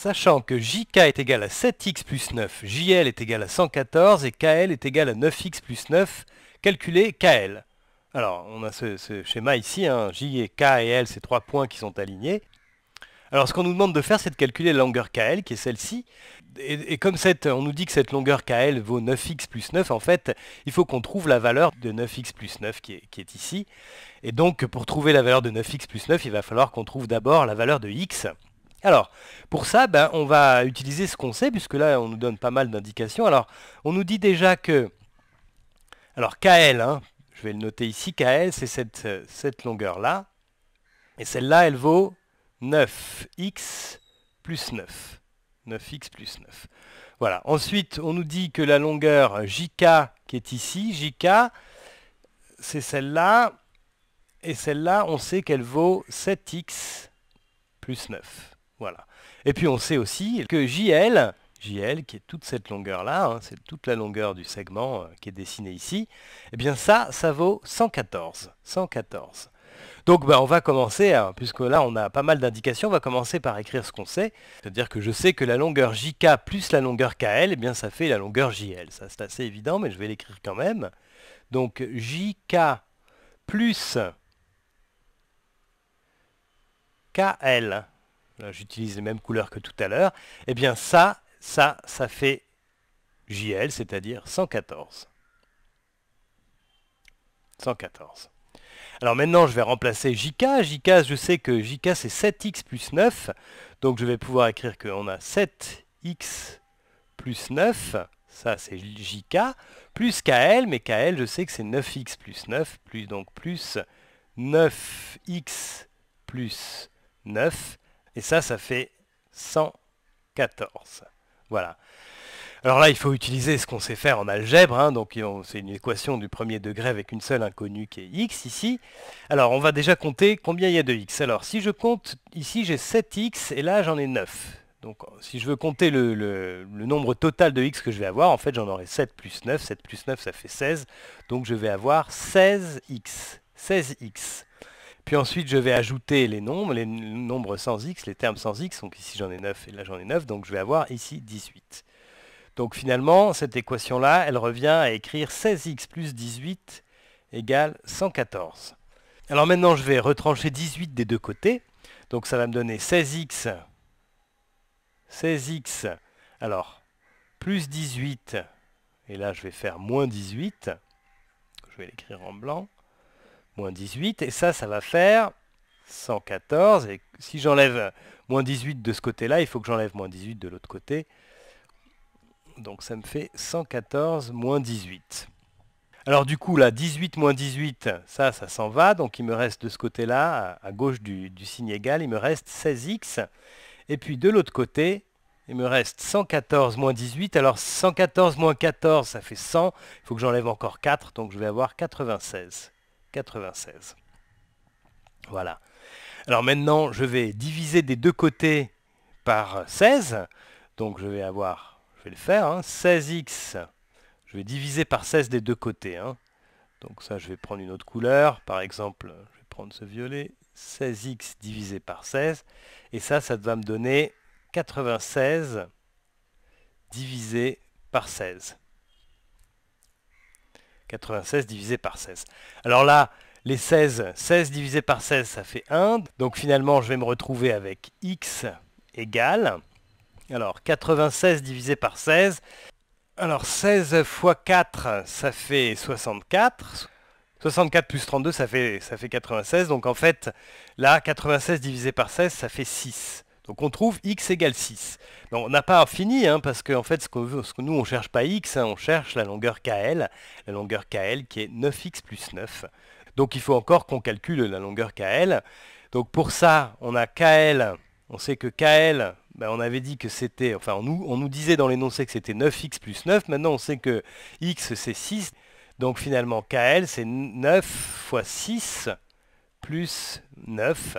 Sachant que JK est égal à 7x plus 9, JL est égal à 114 et KL est égal à 9x plus 9, calculez KL. Alors, on a ce, schéma ici, hein. J et K et L, ces trois points qui sont alignés. Alors, ce qu'on nous demande de faire, c'est de calculer la longueur KL, qui est celle-ci. Et, comme on nous dit que cette longueur KL vaut 9x plus 9, en fait, il faut qu'on trouve la valeur de 9x plus 9 qui est, qui est ici. Et donc, pour trouver la valeur de 9x plus 9, il va falloir qu'on trouve d'abord la valeur de x. Alors, pour ça, ben, on va utiliser ce qu'on sait, puisque là, on nous donne pas mal d'indications. Alors, on nous dit déjà que... Alors, KL, hein, je vais le noter ici, KL, c'est cette, euh, cette longueur-là. Et celle-là, elle vaut 9x plus 9. 9x plus 9. Voilà. Ensuite, on nous dit que la longueur JK qui est ici, JK, c'est celle-là. Et celle-là, on sait qu'elle vaut 7x plus 9. Voilà. Et puis on sait aussi que JL, JL qui est toute cette longueur-là, hein, c'est toute la longueur du segment euh, qui est dessiné ici, eh bien ça, ça vaut 114. 114. Donc bah, on va commencer, hein, puisque là on a pas mal d'indications, on va commencer par écrire ce qu'on sait. C'est-à-dire que je sais que la longueur JK plus la longueur KL, eh bien ça fait la longueur JL. Ça c'est assez évident, mais je vais l'écrire quand même. Donc JK plus KL euh, j'utilise les mêmes couleurs que tout à l'heure, et eh bien ça, ça, ça fait JL, c'est-à-dire 114. 114. Alors maintenant, je vais remplacer JK. JK, je sais que JK, c'est 7x plus 9. Donc je vais pouvoir écrire qu'on a 7x plus 9. Ça, c'est JK. Plus KL, mais KL, je sais que c'est 9x plus 9. Plus, donc plus 9x plus 9 et ça, ça fait 114. Voilà. Alors là, il faut utiliser ce qu'on sait faire en algèbre. Hein, donc c'est une équation du premier degré avec une seule inconnue qui est x ici. Alors on va déjà compter combien il y a de x. Alors si je compte, ici j'ai 7x et là j'en ai 9. Donc si je veux compter le, le, nombre total de x que je vais avoir, en fait j'en aurai 7 plus 9. 7 plus 9 ça fait 16. Donc je vais avoir 16x. 16x. Puis ensuite, je vais ajouter les nombres, les nombres sans x, les termes sans x. Donc ici, j'en ai 9 et là, j'en ai 9. Donc je vais avoir ici 18. Donc finalement, cette équation-là, elle revient à écrire 16x plus 18 égale 114. Alors maintenant, je vais retrancher 18 des deux côtés. Donc ça va me donner 16x, 16x, alors, plus 18, et là je vais faire moins 18, je vais l'écrire en blanc, 18, et ça, ça va faire 114, et si j'enlève moins 18 de ce côté-là, il faut que j'enlève moins 18 de l'autre côté, donc ça me fait 114 moins 18. Alors du coup, là, 18 moins 18, ça, ça s'en va, donc il me reste de ce côté-là, à gauche du, du signe égal, il me reste 16x, et puis de l'autre côté, il me reste 114 moins 18. Alors 114 moins 14, ça fait 100. Il faut que j'enlève encore 4, donc je vais avoir 96. 96. Voilà. Alors maintenant, je vais diviser des deux côtés par 16. Donc je vais avoir, je vais le faire, 16x. Hein, je vais diviser par 16 des deux côtés. Hein. Donc ça, je vais prendre une autre couleur. Par exemple, je vais prendre ce violet. 16x divisé par 16. Et ça, ça va me donner 96 divisé par 16. 96 divisé par 16. Alors là, les 16, 16 divisé par 16, ça fait 1. Donc finalement, je vais me retrouver avec x égale. Alors 96 divisé par 16. Alors 16 fois 4, ça fait 64. 64 plus 32, ça fait, ça fait 96. Donc en fait, là, 96 divisé par 16, ça fait 6. Donc on trouve x égale 6. on n'a pas fini, hein, parce qu'en fait, ce, que, nous, on ne cherche pas x, hein, on cherche la longueur KL, la longueur KL qui est 9x plus 9. Donc il faut encore qu'on calcule la longueur KL. Donc pour ça, on a KL, on sait que KL, ben, on avait dit que c'était, enfin nous, on nous, disait dans l'énoncé que c'était 9x plus 9, maintenant on sait que x c'est 6, donc finalement KL c'est 9 fois 6 plus 9